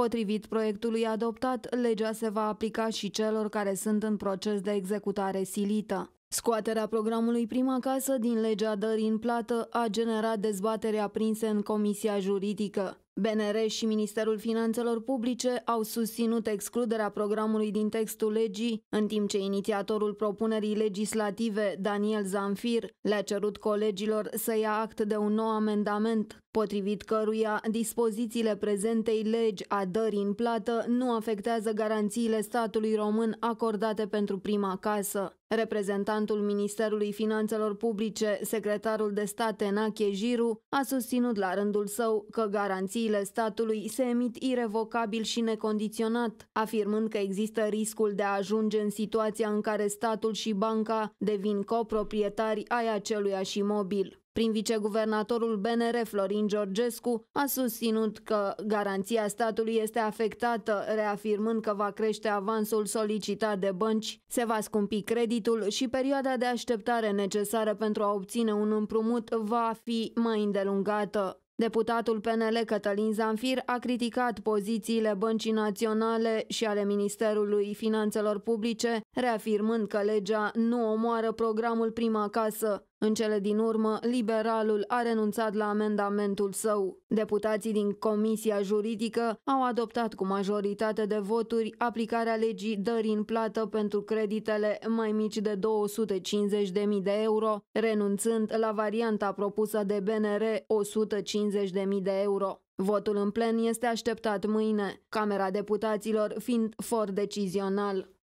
Potrivit proiectului adoptat, legea se va aplica și celor care sunt în proces de executare silită. Scoaterea programului Prima Casă din legea dării în plată a generat dezbatere aprinse în Comisia Juridică. BNR și Ministerul Finanțelor Publice au susținut excluderea programului din textul legii, în timp ce inițiatorul propunerii legislative, Daniel Zanfir, le-a cerut colegilor să ia act de un nou amendament, potrivit căruia dispozițiile prezentei legi a dării în plată nu afectează garanțiile statului român acordate pentru prima casă. Reprezentantul Ministerului Finanțelor Publice, secretarul de stat Enache Jiru, a susținut la rândul său că garanțiile deciziile statului se emit irevocabil și necondiționat, afirmând că există riscul de a ajunge în situația în care statul și banca devin coproprietari ai și mobil. Prin viceguvernatorul BNR Florin Georgescu a susținut că garanția statului este afectată, reafirmând că va crește avansul solicitat de bănci, se va scumpi creditul și perioada de așteptare necesară pentru a obține un împrumut va fi mai îndelungată. Deputatul PNL Cătălin Zanfir a criticat pozițiile Băncii Naționale și ale Ministerului Finanțelor Publice, reafirmând că legea nu omoară programul Prima Casă. În cele din urmă, liberalul a renunțat la amendamentul său. Deputații din Comisia Juridică au adoptat cu majoritate de voturi aplicarea legii dării în plată pentru creditele mai mici de 250.000 de euro, renunțând la varianta propusă de BNR 150.000 de euro. Votul în plen este așteptat mâine, Camera Deputaților fiind for decizional.